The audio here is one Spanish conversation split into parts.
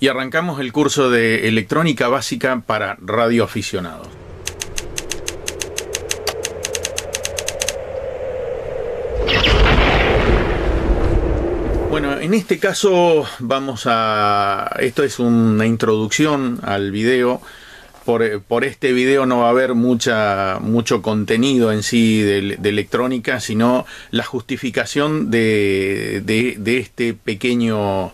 y arrancamos el curso de electrónica básica para radioaficionados. Bueno, en este caso vamos a... Esto es una introducción al video. Por, este video no va a haber mucha, mucho contenido en sí de, electrónica, sino la justificación de, de este pequeño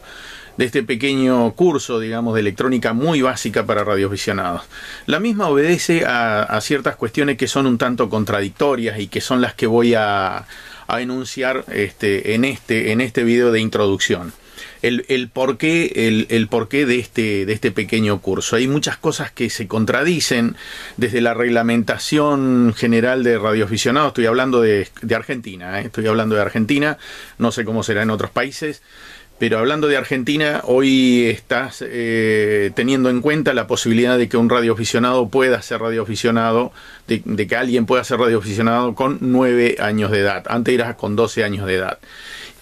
de este pequeño curso, digamos, de electrónica muy básica para radioaficionados. La misma obedece a, ciertas cuestiones que son un tanto contradictorias y que son las que voy a, enunciar este, en, este, en este video de introducción. El, el, porqué, el, porqué de, este, de este pequeño curso. Hay muchas cosas que se contradicen desde la reglamentación general de radioaficionados. Estoy hablando de, de Argentina, ¿eh? estoy hablando de Argentina, no sé cómo será en otros países. Pero hablando de Argentina, hoy estás eh, teniendo en cuenta la posibilidad de que un radioaficionado pueda ser radioaficionado, de, de, que alguien pueda ser radioaficionado con nueve años de edad. Antes eras con doce años de edad.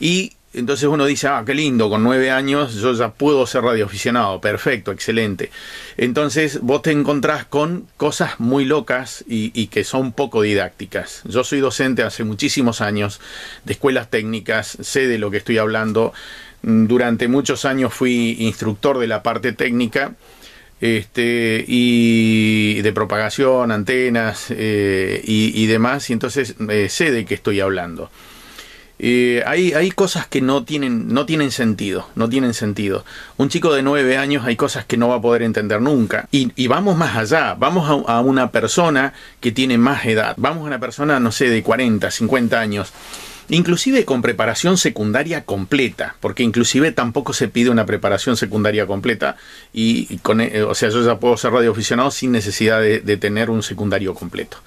Y entonces uno dice, ah, qué lindo, con nueve años yo ya puedo ser radioaficionado. Perfecto, excelente. Entonces vos te encontrás con cosas muy locas y, y que son poco didácticas. Yo soy docente hace muchísimos años de escuelas técnicas, sé de lo que estoy hablando. Durante muchos años fui instructor de la parte técnica este, y de propagación, antenas eh, y, demás, y entonces eh, sé de qué estoy hablando. Eh, hay, hay, cosas que no tienen, no tienen sentido, no tienen sentido. Un chico de nueve años hay cosas que no va a poder entender nunca. Y, vamos más allá, vamos a, a, una persona que tiene más edad, vamos a una persona, no sé, de 40, 50 años inclusive con preparación secundaria completa, porque inclusive tampoco se pide una preparación secundaria completa, y, con, eh, o sea, yo ya puedo ser radioaficionado sin necesidad de, tener un secundario completo.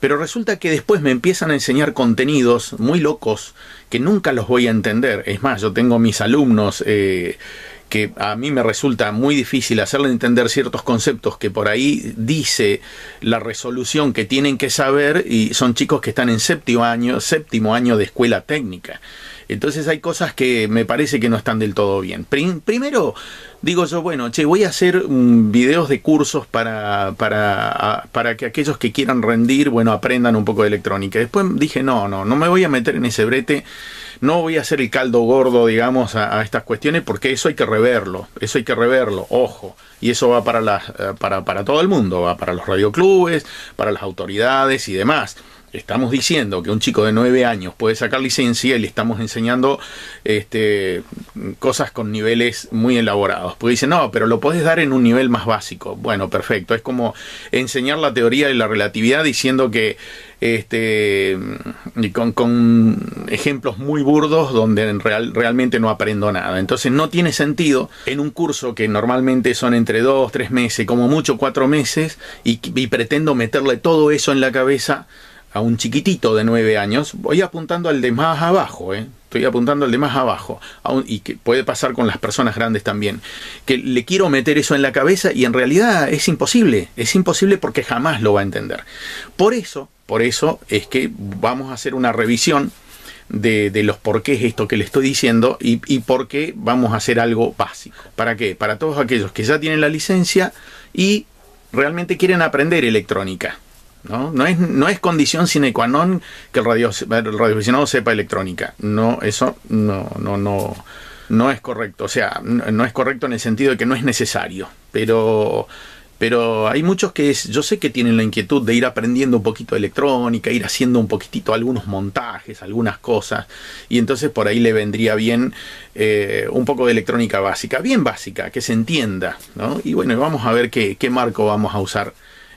Pero resulta que después me empiezan a enseñar contenidos muy locos que nunca los voy a entender. Es más, yo tengo mis alumnos eh, que a mí me resulta muy difícil hacerle entender ciertos conceptos que por ahí dice la resolución que tienen que saber y son chicos que están en séptimo año, séptimo año de escuela técnica. Entonces hay cosas que me parece que no están del todo bien. Primero, digo yo, bueno, che, voy a hacer videos de cursos para, para, para que aquellos que quieran rendir, bueno, aprendan un poco de electrónica. Después dije, no, no, no me voy a meter en ese brete no voy a hacer el caldo gordo, digamos, a, estas cuestiones, porque eso hay que reverlo, eso hay que reverlo, ojo. Y eso va para, las, eh, para, para todo el mundo, va para los radioclubes, para las autoridades y demás estamos diciendo que un chico de 9 años puede sacar licencia y le estamos enseñando este, cosas con niveles muy elaborados. Porque dice no, pero lo podés dar en un nivel más básico. Bueno, perfecto. Es como enseñar la teoría de la relatividad diciendo que este, con, con ejemplos muy burdos donde realmente no aprendo nada. Entonces no tiene sentido en un curso que normalmente son entre 2, 3 meses, como mucho 4 meses, y, y pretendo meterle todo eso en la cabeza a un chiquitito de nueve años, voy apuntando al de más abajo, eh, estoy apuntando al de más abajo, y que puede pasar con las personas grandes también, que le quiero meter eso en la cabeza y en realidad es imposible, es imposible porque jamás lo va a entender. Por eso, por eso es que vamos a hacer una revisión de, de, los por qué es esto que le estoy diciendo y, y, por qué vamos a hacer algo básico. ¿Para qué? Para todos aquellos que ya tienen la licencia y realmente quieren aprender electrónica. ¿no? No, es, no es condición sine qua non que el, radio, el radioaficionado sepa electrónica. No, eso no, no, no, no es correcto. O sea, no, es correcto en el sentido de que no es necesario. Pero pero hay muchos que yo sé que tienen la inquietud de ir aprendiendo un poquito de electrónica, ir haciendo un poquitito algunos montajes, algunas cosas, y entonces por ahí le vendría bien eh, un poco de electrónica básica, bien básica, que se entienda, ¿no? Y bueno, vamos a ver qué, qué marco vamos a usar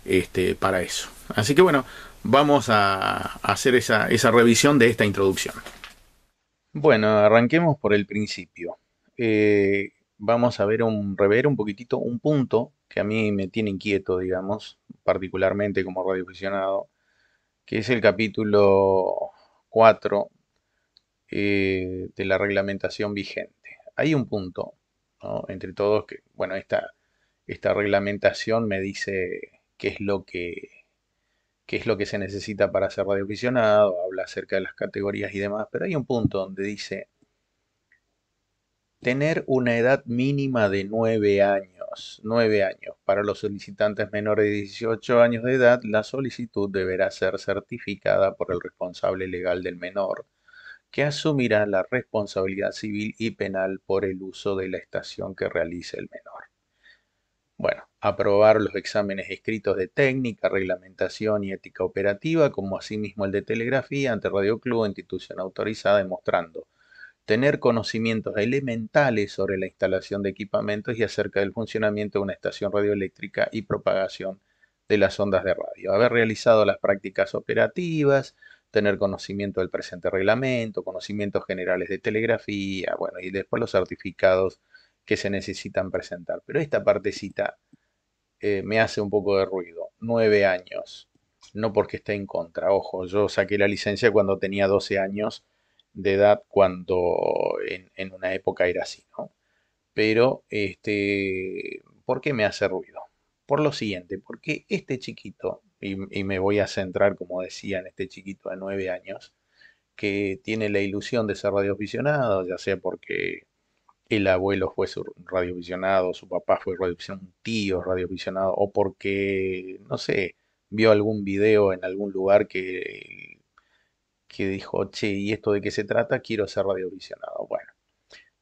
este, para eso. Así que bueno, vamos a hacer esa, revisión de esta introducción. Bueno, arranquemos por el principio. Eh, vamos a ver un, rever un poquitito un punto que a mí me tiene inquieto, digamos, particularmente como radioaficionado, que es el capítulo 4 eh, de la reglamentación vigente. Hay un punto, entre todos, que, bueno, esta, esta reglamentación me dice qué es lo que qué es lo que se necesita para ser radioaficionado, habla acerca de las categorías y demás, pero hay un punto donde dice tener una edad mínima de 9 años. 9 años. Para los solicitantes menores de 18 años de edad, la solicitud deberá ser certificada por el responsable legal del menor, que asumirá la responsabilidad civil y penal por el uso de la estación que realice el menor. Bueno, aprobar los exámenes escritos de técnica, reglamentación y ética operativa, como asimismo el de telegrafía ante Radio Club, institución autorizada, demostrando tener conocimientos elementales sobre la instalación de equipamientos y acerca del funcionamiento de una estación radioeléctrica y propagación de las ondas de radio, haber realizado las prácticas operativas, tener conocimiento del presente reglamento, conocimientos generales de telegrafía, bueno, y después los certificados que se necesitan presentar. Pero esta partecita eh, me hace un poco de ruido. Nueve años. No porque esté en contra. Ojo, yo saqué la licencia cuando tenía 12 años de edad, cuando en, una época era así, ¿no? Pero, este, ¿por qué me hace ruido? Por lo siguiente, porque este chiquito, y, y me voy a centrar, como decía, en este chiquito de nueve años, que tiene la ilusión de ser radioaficionado, ya sea porque el abuelo fue radiovisionado, su papá fue radiovisionado, un tío radiovisionado, o porque, no sé, vio algún video en algún lugar que, que dijo, che, ¿y esto de qué se trata? Quiero ser radiovisionado. Bueno,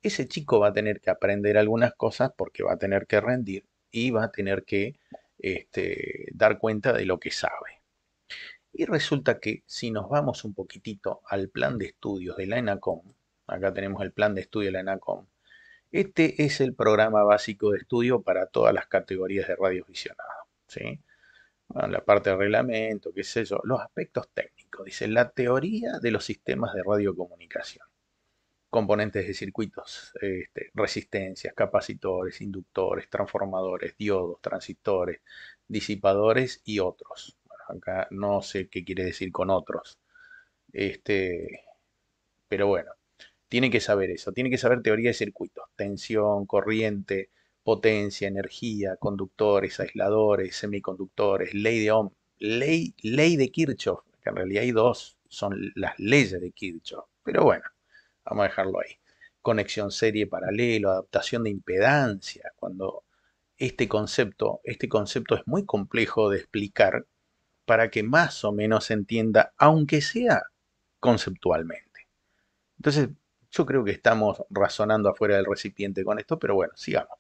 ese chico va a tener que aprender algunas cosas porque va a tener que rendir y va a tener que este, dar cuenta de lo que sabe. Y resulta que si nos vamos un poquitito al plan de estudios de la ENACOM, acá tenemos el plan de estudio de la ENACOM, este es el programa básico de estudio para todas las categorías de radio ¿sí? la parte de reglamento, qué es eso. los aspectos técnicos. Dice la teoría de los sistemas de radiocomunicación. Componentes de circuitos, este, resistencias, capacitores, inductores, transformadores, diodos, transistores, disipadores y otros. acá no sé qué quiere decir con otros. Este, pero bueno, tiene que saber eso, tiene que saber teoría de circuitos, tensión, corriente, potencia, energía, conductores, aisladores, semiconductores, ley de Ohm, ley, ley de Kirchhoff, que en realidad hay dos, son las leyes de Kirchhoff, pero bueno, vamos a dejarlo ahí. Conexión serie paralelo, adaptación de impedancia, cuando este concepto, este concepto es muy complejo de explicar para que más o menos se entienda, aunque sea conceptualmente. Entonces, yo creo que estamos razonando afuera del recipiente con esto, pero bueno, sigamos.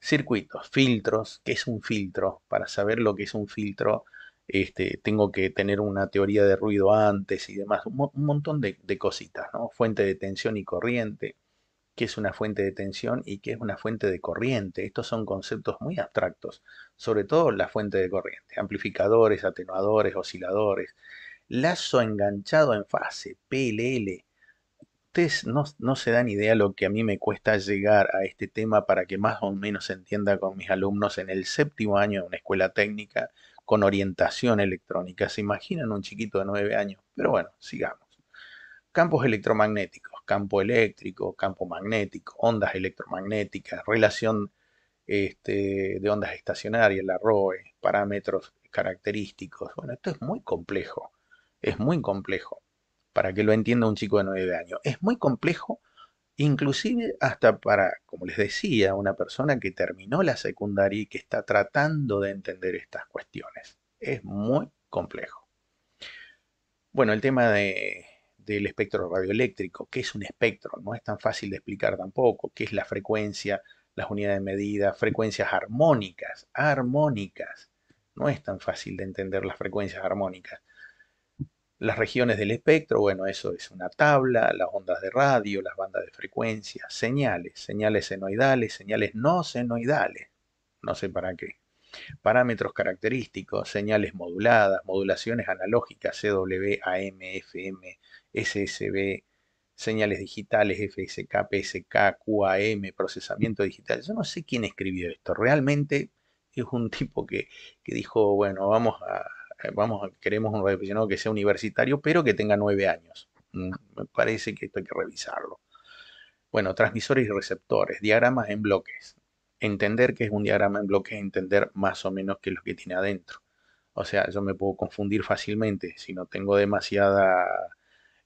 Circuitos, filtros, ¿qué es un filtro? Para saber lo que es un filtro, este, tengo que tener una teoría de ruido antes y demás, un, montón de, de, cositas, ¿no? Fuente de tensión y corriente, qué es una fuente de tensión y qué es una fuente de corriente. Estos son conceptos muy abstractos, sobre todo la fuente de corriente, amplificadores, atenuadores, osciladores, lazo enganchado en fase, PLL, ustedes no, se dan idea lo que a mí me cuesta llegar a este tema para que más o menos se entienda con mis alumnos en el séptimo año de una escuela técnica con orientación electrónica. ¿Se imaginan un chiquito de nueve años? Pero bueno, sigamos. Campos electromagnéticos, campo eléctrico, campo magnético, ondas electromagnéticas, relación este, de ondas estacionarias, la ROE, parámetros característicos. Bueno, esto es muy complejo, es muy complejo para que lo entienda un chico de 9 años. Es muy complejo, inclusive hasta para, como les decía, una persona que terminó la secundaria y que está tratando de entender estas cuestiones. Es muy complejo. Bueno, el tema del espectro radioeléctrico, qué es un espectro, no es tan fácil de explicar tampoco, qué es la frecuencia, las unidades de medida, frecuencias armónicas, armónicas. No es tan fácil de entender las frecuencias armónicas. Las regiones del espectro, bueno, eso es una tabla, las ondas de radio, las bandas de frecuencia, señales, señales senoidales, señales no senoidales, no sé para qué. Parámetros característicos, señales moduladas, modulaciones analógicas, CW, AM, FM, SSB, señales digitales, FSK, PSK, QAM, procesamiento digital. Yo no sé quién escribió esto, realmente es un tipo que, que dijo, bueno, vamos a, eh, vamos, queremos un reflexionado que sea universitario, pero que tenga nueve años. Mm, me parece que esto hay que revisarlo. Bueno, transmisores y receptores, diagramas en bloques. Entender qué es un diagrama en bloques, entender más o menos qué es lo que tiene adentro. O sea, yo me puedo confundir fácilmente si no tengo demasiada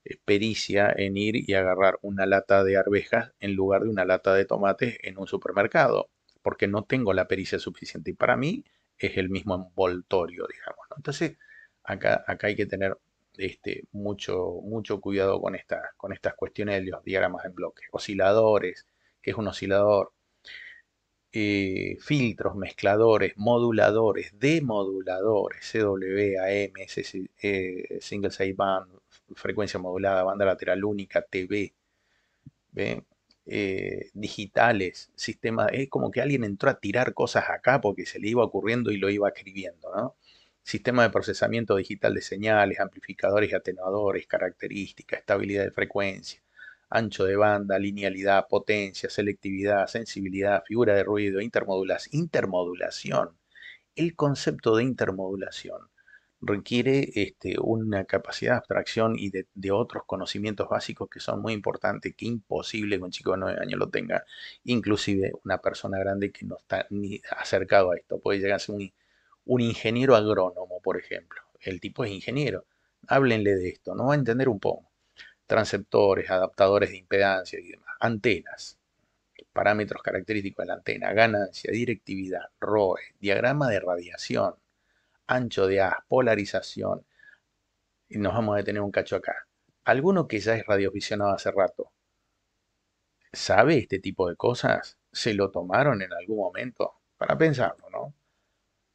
eh, pericia en ir y agarrar una lata de arvejas en lugar de una lata de tomates en un supermercado, porque no tengo la pericia suficiente. Y para mí, es el mismo envoltorio, digamos. Entonces, acá, acá hay que tener este, mucho, mucho cuidado con, esta, con estas cuestiones de los diagramas en bloque. Osciladores, ¿qué es un oscilador, eh, filtros, mezcladores, moduladores, demoduladores, CW, AM, eh, single side band, frecuencia modulada, banda lateral única, TV. ¿Ven? Eh, digitales, sistema es como que alguien entró a tirar cosas acá porque se le iba ocurriendo y lo iba escribiendo, ¿no? Sistema de procesamiento digital de señales, amplificadores y atenuadores, características, estabilidad de frecuencia, ancho de banda, linealidad, potencia, selectividad, sensibilidad, figura de ruido, intermodulación. Intermodulación. El concepto de intermodulación requiere este, una capacidad de abstracción y de, otros conocimientos básicos que son muy importantes, que imposible que un chico de 9 años lo tenga, inclusive una persona grande que no está ni acercado a esto. Puede llegar a ser un, un ingeniero agrónomo, por ejemplo. El tipo es ingeniero. Háblenle de esto, no va a entender un poco. Transceptores, adaptadores de impedancia y demás. Antenas, parámetros característicos de la antena, ganancia, directividad, ROE, diagrama de radiación, ancho de as, polarización. Y nos vamos a detener un cacho acá. Alguno que ya es radioaficionado hace rato, ¿sabe este tipo de cosas? ¿Se lo tomaron en algún momento? Para pensarlo, ¿no?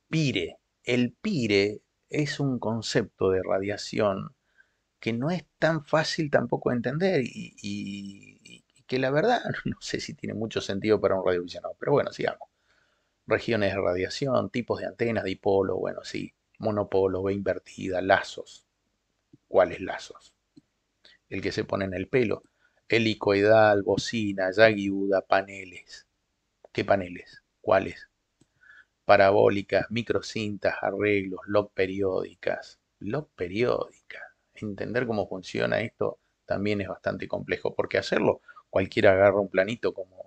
Pire. El pire es un concepto de radiación que no es tan fácil tampoco entender y, que la verdad no sé si tiene mucho sentido para un radioaficionado. Pero bueno, sigamos regiones de radiación, tipos de antenas, dipolo, bueno, sí, monopolo, B invertida, lazos. ¿Cuáles lazos? El que se pone en el pelo. Helicoidal, bocina, yaguiuda, paneles. ¿Qué paneles? ¿Cuáles? Parabólicas, microcintas, arreglos, log periódicas. Log periódicas. Entender cómo funciona esto también es bastante complejo, porque hacerlo, cualquiera agarra un planito como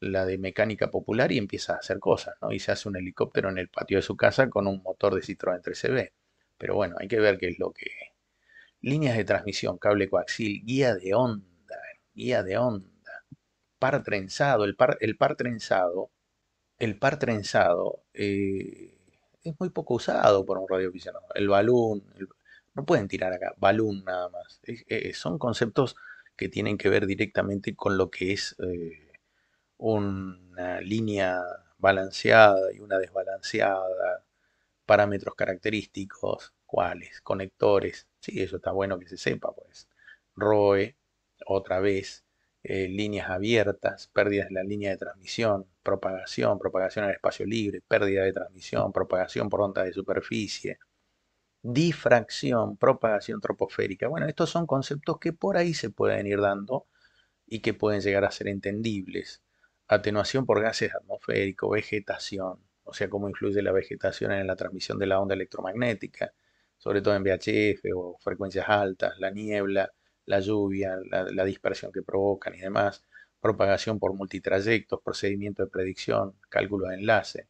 la de mecánica popular y empieza a hacer cosas, ¿no? Y se hace un helicóptero en el patio de su casa con un motor de Citroën 3CB. Pero bueno, hay que ver qué es lo que... Líneas de transmisión, cable coaxil, guía de onda, guía de onda, par trenzado, el par, el par trenzado, el par trenzado eh, es muy poco usado por un radioaficionado. El balón, no pueden tirar acá, balón nada más. Eh, son conceptos que tienen que ver directamente con lo que es... Eh, una línea balanceada y una desbalanceada, parámetros característicos, cuáles, conectores. Sí, eso está bueno que se sepa, pues. ROE, otra vez, eh, líneas abiertas, pérdidas de la línea de transmisión, propagación, propagación al espacio libre, pérdida de transmisión, propagación por onda de superficie, difracción, propagación troposférica. Bueno, estos son conceptos que por ahí se pueden ir dando y que pueden llegar a ser entendibles atenuación por gases atmosféricos, vegetación, o sea, cómo influye la vegetación en la transmisión de la onda electromagnética, sobre todo en VHF o frecuencias altas, la niebla, la lluvia, la, dispersión que provocan y demás, propagación por multitrayectos, procedimiento de predicción, cálculo de enlace,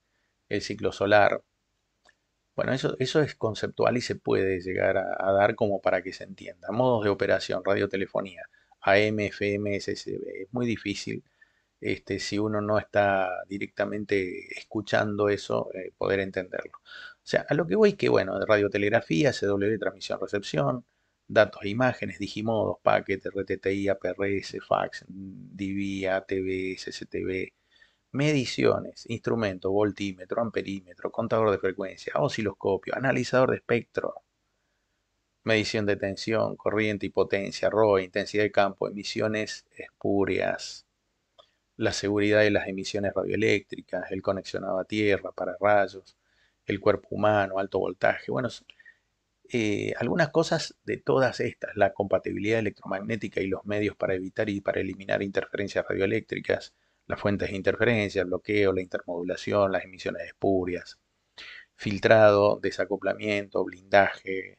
el ciclo solar. Bueno, eso, eso es conceptual y se puede llegar a, a dar como para que se entienda. Modos de operación, radiotelefonía, AM, FM, SSB, es muy difícil este, si uno no está directamente escuchando eso, eh, poder entenderlo. O sea, a lo que voy es que, bueno, radiotelegrafía, CW, transmisión, recepción, datos e imágenes, digimodos, paquetes, RTTI, APRS, fax, DVI, ATV, CCTV, mediciones, instrumento, voltímetro, amperímetro, contador de frecuencia, osciloscopio, analizador de espectro, medición de tensión, corriente y potencia, ROE, intensidad de campo, emisiones espurias, la seguridad de las emisiones radioeléctricas, el conexionado a tierra para rayos, el cuerpo humano, alto voltaje. Bueno, eh, algunas cosas de todas estas, la compatibilidad electromagnética y los medios para evitar y para eliminar interferencias radioeléctricas, las fuentes de interferencia, bloqueo, la intermodulación, las emisiones espurias, filtrado, desacoplamiento, blindaje,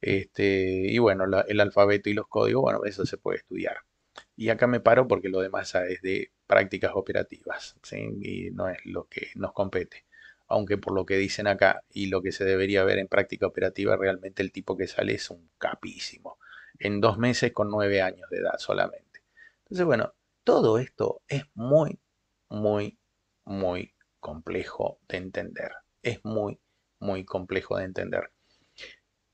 este, y bueno, el alfabeto y los códigos, bueno, eso se puede estudiar. Y acá me paro porque lo demás es de prácticas operativas, y no es lo que nos compete. Aunque por lo que dicen acá y lo que se debería ver en práctica operativa, realmente el tipo que sale es un capísimo. En dos meses con nueve años de edad solamente. Entonces, bueno, todo esto es muy, muy, muy complejo de entender. Es muy, muy complejo de entender.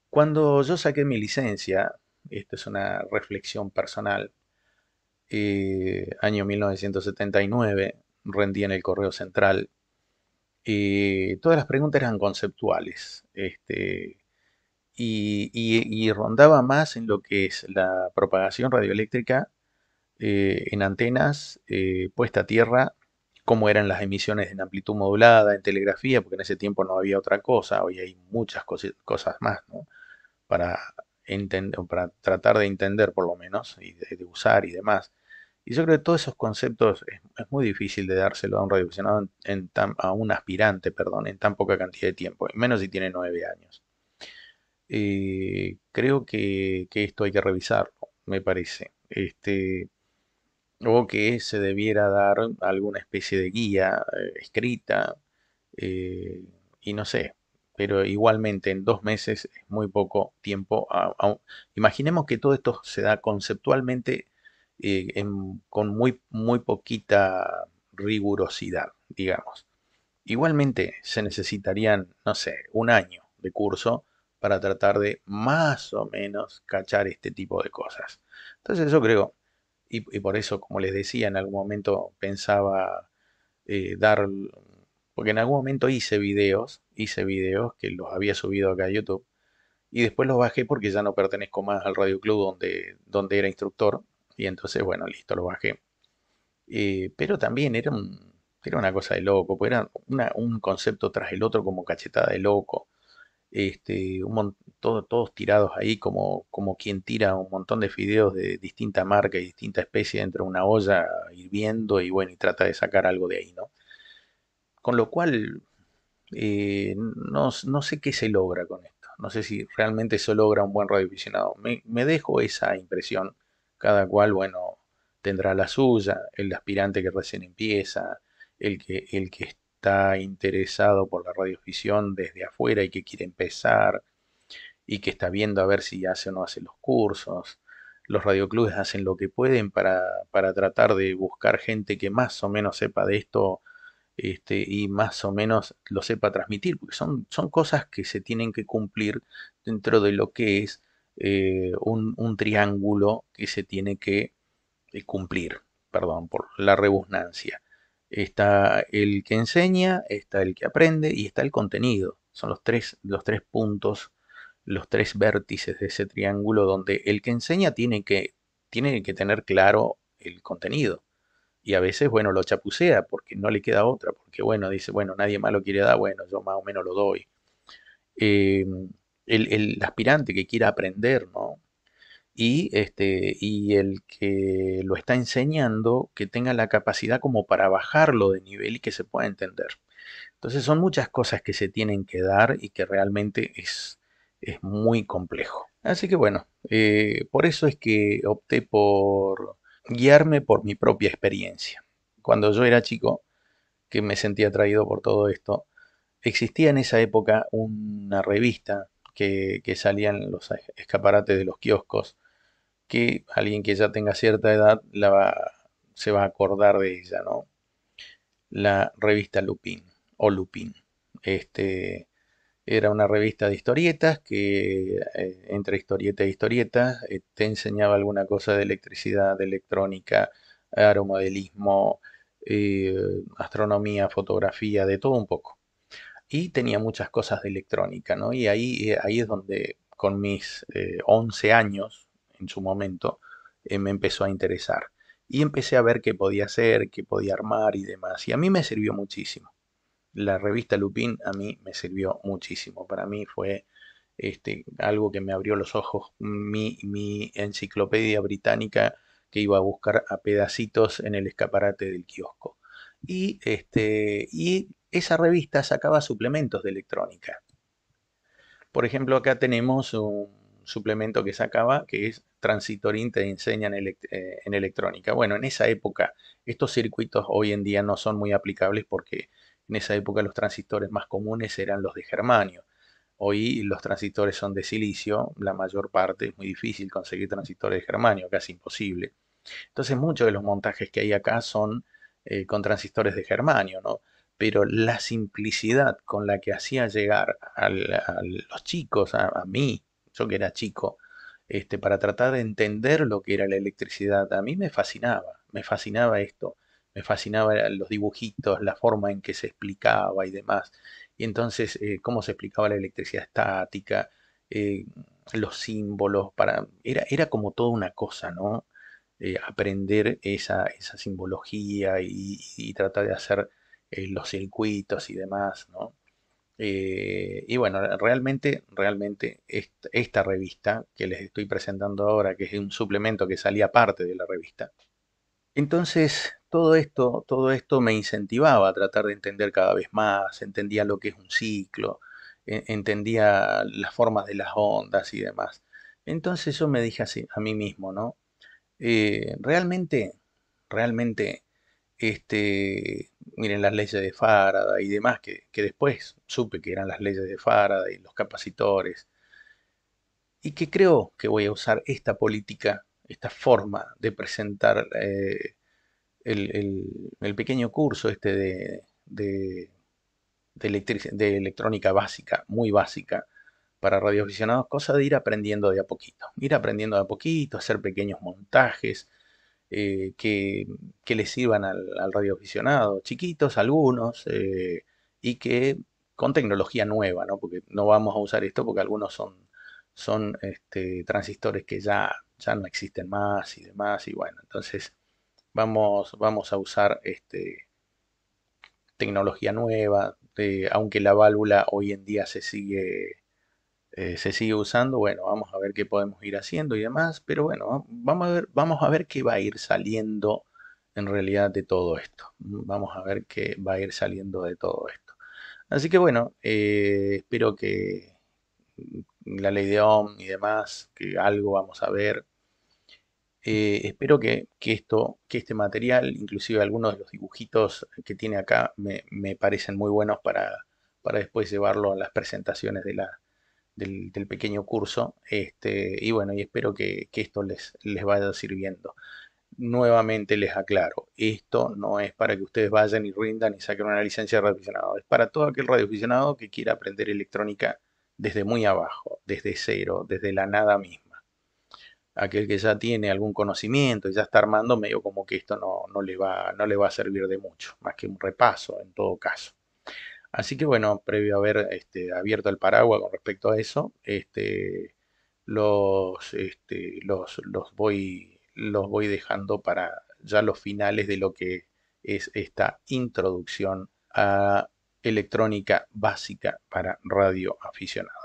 Cuando yo saqué mi licencia, esto es una reflexión personal, eh, año 1979, rendía en el Correo Central. Eh, todas las preguntas eran conceptuales este, y, rondaba más en lo que es la propagación radioeléctrica eh, en antenas, puesta a tierra, cómo eran las emisiones en amplitud modulada, en telegrafía, porque en ese tiempo no había otra cosa, hoy hay muchas cosas, más para para tratar de entender por lo menos y de usar y demás. Y yo creo que todos esos conceptos es, muy difícil de dárselo a un radioaficionado, a un aspirante, perdón, en tan poca cantidad de tiempo, menos si tiene nueve años. Eh, creo que, esto hay que revisarlo, me parece. Este, o que se debiera dar alguna especie de guía eh, escrita, eh, y no sé, pero igualmente en dos meses es muy poco tiempo. imaginemos que todo esto se da conceptualmente eh, con muy, muy poquita rigurosidad, digamos. Igualmente se necesitarían, no sé, un año de curso para tratar de más o menos cachar este tipo de cosas. Entonces yo creo, y, por eso, como les decía, en algún momento pensaba eh, dar, porque en algún momento hice videos, hice videos que los había subido acá a YouTube, y después los bajé porque ya no pertenezco más al Radio Club donde, donde era instructor, y entonces, bueno, listo, lo bajé. Eh, pero también era, era una cosa de loco, pues era un concepto tras el otro como cachetada de loco. Este, un todos tirados ahí como, como quien tira un montón de fideos de distinta marca y distinta especie dentro de una olla hirviendo y bueno, y trata de sacar algo de ahí, ¿no? Con lo cual, eh, no, sé qué se logra con esto. No sé si realmente se logra un buen radioaficionado. Me, me dejo esa impresión cada cual, bueno, tendrá la suya, el aspirante que recién empieza, el que, el que está interesado por la radioficción desde afuera y que quiere empezar, y que está viendo a ver si hace o no hace los cursos. Los radioclubes hacen lo que pueden para, para tratar de buscar gente que más o menos sepa de esto este, y más o menos lo sepa transmitir, porque son, son cosas que se tienen que cumplir dentro de lo que es eh, un, triángulo que se tiene que eh, cumplir, perdón por la rebusnancia. Está el que enseña, está el que aprende y está el contenido. Son los tres, los tres puntos, los tres vértices de ese triángulo donde el que enseña tiene que, tiene que tener claro el contenido. Y a veces, bueno, lo chapucea porque no le queda otra, porque bueno, dice, bueno, nadie más lo quiere dar, bueno, yo más o menos lo doy. Em, el, aspirante que quiera aprender, ¿no? Y, este, y el que lo está enseñando que tenga la capacidad como para bajarlo de nivel y que se pueda entender. Entonces son muchas cosas que se tienen que dar y que realmente es, es muy complejo. Así que bueno, eh, por eso es que opté por guiarme por mi propia experiencia. Cuando yo era chico, que me sentía atraído por todo esto, existía en esa época una revista que, salían los escaparates de los kioscos, que alguien que ya tenga cierta edad la se va a acordar de ella, ¿no? La revista Lupin o Lupin. Este, era una revista de historietas que eh, entre historieta e historieta eh, te enseñaba alguna cosa de electricidad, de electrónica, aeromodelismo, eh, astronomía, fotografía, de todo un poco y tenía muchas cosas de electrónica, ¿no? Y ahí, eh, ahí es donde con mis 11 eh, años, en su momento, eh, me empezó a interesar. Y empecé a ver qué podía hacer, qué podía armar y demás. Y a mí me sirvió muchísimo. La revista Lupin a mí me sirvió muchísimo. Para mí fue este, algo que me abrió los ojos. Mi, mi enciclopedia británica que iba a buscar a pedacitos en el escaparate del kiosco. Y, este, y esa revista sacaba suplementos de electrónica. Por ejemplo, acá tenemos un suplemento que sacaba que es Transitorín te enseña eh, en, electrónica. Bueno, en esa época estos circuitos hoy en día no son muy aplicables porque en esa época los transistores más comunes eran los de germanio. Hoy los transistores son de silicio, la mayor parte, es muy difícil conseguir transistores de germanio, casi imposible. Entonces muchos de los montajes que hay acá son eh, con transistores de germanio, ¿no? pero la simplicidad con la que hacía llegar a los chicos, a, mí, yo que era chico, este, para tratar de entender lo que era la electricidad, a mí me fascinaba, me fascinaba esto, me fascinaban los dibujitos, la forma en que se explicaba y demás. Y entonces, eh, cómo se explicaba la electricidad estática, eh, los símbolos, para... era, era como toda una cosa, ¿no? Eh, aprender esa, simbología y tratar de hacer eh, los circuitos y demás, ¿no? Eh, y bueno, realmente, realmente esta, revista que les estoy presentando ahora, que es un suplemento que salía parte de la revista. Entonces, todo esto, todo esto me incentivaba a tratar de entender cada vez más, entendía lo que es un ciclo, entendía las formas de las ondas y demás. Entonces yo me dije así a mí mismo, ¿no? Eh, realmente, realmente este, miren las leyes de Faraday y demás, que, después supe que eran las leyes de Faraday, los capacitores, y que creo que voy a usar esta política, esta forma de presentar eh, el, pequeño curso este de, de, de, electrónica básica, muy básica, para radioaficionados, cosa de ir aprendiendo de a poquito, ir aprendiendo de a poquito, hacer pequeños montajes, eh, que, que, les sirvan al, radio radioaficionado, chiquitos algunos, eh, y que con tecnología nueva, ¿no? porque no vamos a usar esto porque algunos son, son este, transistores que ya, ya no existen más y demás, y bueno, entonces vamos, vamos a usar este, tecnología nueva, eh, aunque la válvula hoy en día se sigue eh, se sigue usando, bueno, vamos a ver qué podemos ir haciendo y demás, pero bueno, vamos a ver, vamos a ver qué va a ir saliendo en realidad de todo esto. Vamos a ver qué va a ir saliendo de todo esto. Así que bueno, eh, espero que la ley de Ohm y demás, que algo vamos a ver. Eh, espero que, que, esto, que este material, inclusive algunos de los dibujitos que tiene acá, me, parecen muy buenos para, para después llevarlo a las presentaciones de la, del, pequeño curso. Este, y bueno, y espero que, esto les, les vaya sirviendo nuevamente les aclaro, esto no es para que ustedes vayan y rindan y saquen una licencia de radioaficionado, es para todo aquel radioaficionado que quiera aprender electrónica desde muy abajo, desde cero, desde la nada misma. Aquel que ya tiene algún conocimiento y ya está armando, medio como que esto no, no, le, va, no le va a servir de mucho, más que un repaso en todo caso. Así que bueno, previo a haber este, abierto el paraguas con respecto a eso, este, los, este, los, los, voy, los voy dejando para ya los finales de lo que es esta introducción a electrónica básica para radio aficionado.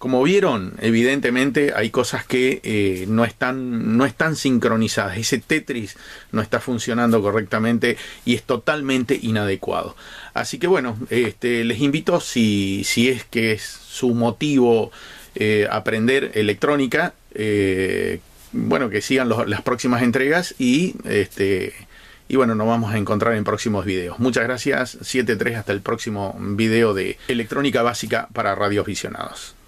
Como vieron, evidentemente hay cosas que eh, no, están, no están sincronizadas. Ese Tetris no está funcionando correctamente y es totalmente inadecuado. Así que bueno, este, les invito, si, es que es su motivo eh, aprender electrónica, eh, bueno, que sigan las próximas entregas y, este, y bueno, nos vamos a encontrar en próximos videos. Muchas gracias, 7.3, hasta el próximo video de electrónica básica para radios visionados.